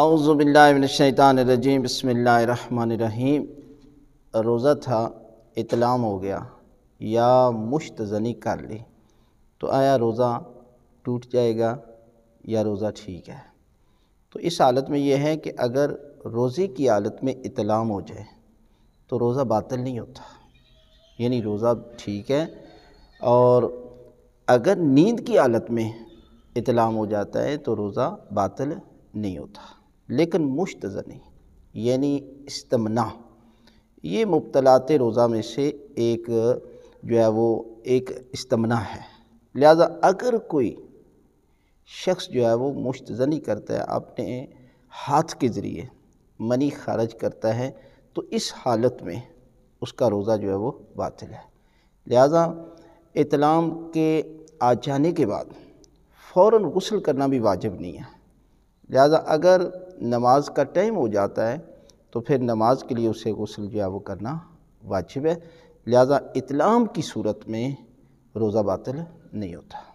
आउज़बिल्लिनशैतानरजीम बसमीम रोज़ा था इतलाम हो गया या मुश्त जनी कर ली तो आया रोज़ा टूट जाएगा या रोज़ा ठीक है तो इस हालत में यह है कि अगर रोज़े की हालत में इतलाम हो जाए तो रोज़ा बातिल नहीं होता यानी रोज़ा ठीक है और अगर नींद की हालत में इतलाम हो जाता है तो रोज़ा बातिल नहीं होता लेकिन मुश्तज़ा नहीं यानी इस्तमना ये मुबतलात रोज़ा में से एक जो है वो एक इस्तमना है लिहाजा अगर कोई शख्स जो है वो मुश्तजनी करता है अपने हाथ के ज़रिए मनी खारज करता है तो इस हालत में उसका रोज़ा जो है वो बातिल है लिहाजा इतलाम के आ जाने के बाद फ़ौर गसल करना भी वाजिब नहीं है लिहाजा अगर नमाज का टाइम हो जाता है तो फिर नमाज के लिए उसे गसल जो है वो करना वाजिब है लिहाजा इतलाम की सूरत में रोज़ा बातल नहीं होता